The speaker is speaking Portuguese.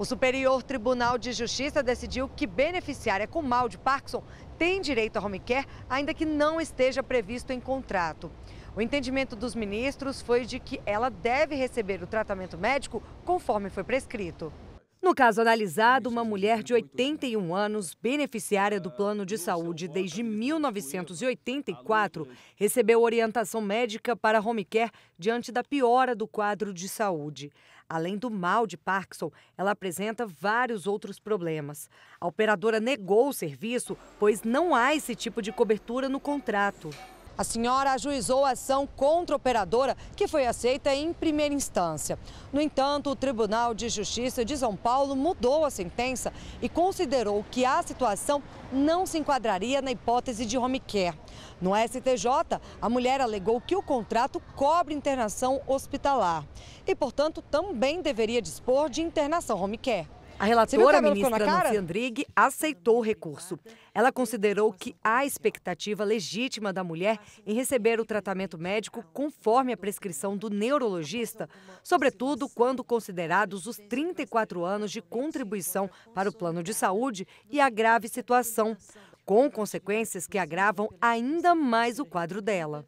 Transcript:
O Superior Tribunal de Justiça decidiu que beneficiária com mal de Parkinson tem direito a home care, ainda que não esteja previsto em contrato. O entendimento dos ministros foi de que ela deve receber o tratamento médico conforme foi prescrito. No caso analisado, uma mulher de 81 anos, beneficiária do plano de saúde desde 1984, recebeu orientação médica para home care diante da piora do quadro de saúde. Além do mal de Parkinson, ela apresenta vários outros problemas. A operadora negou o serviço, pois não há esse tipo de cobertura no contrato. A senhora ajuizou a ação contra a operadora, que foi aceita em primeira instância. No entanto, o Tribunal de Justiça de São Paulo mudou a sentença e considerou que a situação não se enquadraria na hipótese de home care. No STJ, a mulher alegou que o contrato cobre internação hospitalar e, portanto, também deveria dispor de internação home care. A relatora, a ministra Nancy Andrighi, aceitou o recurso. Ela considerou que há expectativa legítima da mulher em receber o tratamento médico conforme a prescrição do neurologista, sobretudo quando considerados os 34 anos de contribuição para o plano de saúde e a grave situação, com consequências que agravam ainda mais o quadro dela.